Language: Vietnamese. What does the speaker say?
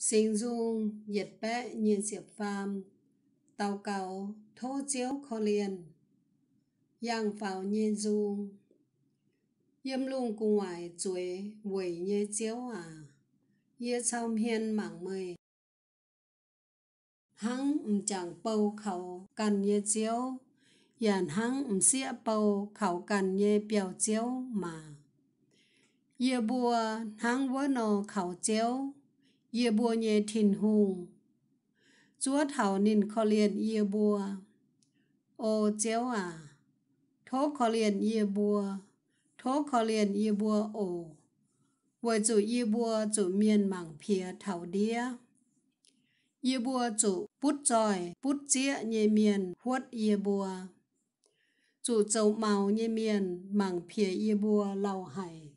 sinh dung nhiệt bé nhiên diệp phàm tàu cầu thô chiếu khô liền yang vào nhiên dung yếm lung cùng ngoài chuối quỷ như chiếu à như trong hiên mảng mây hắn um chẳng bầu khẩu cần như chiếu yàn hắn um xia bầu khẩu cần như biểu chiếu mà yê bùa hắn vỡ nồ khẩu chiếu ye bua nye thin hung chúa thảo nín khó liền ye bua ô chéo à thố khó liền ye bua thố khó liền ye bua ồ với chủ ye bua chủ miền mảng phía thảo đĩa ye bua chủ bút tròi bút chĩa nhẹ miền huất ye bua chủ châu màu nhẹ miền mảng phía ye bua lau hải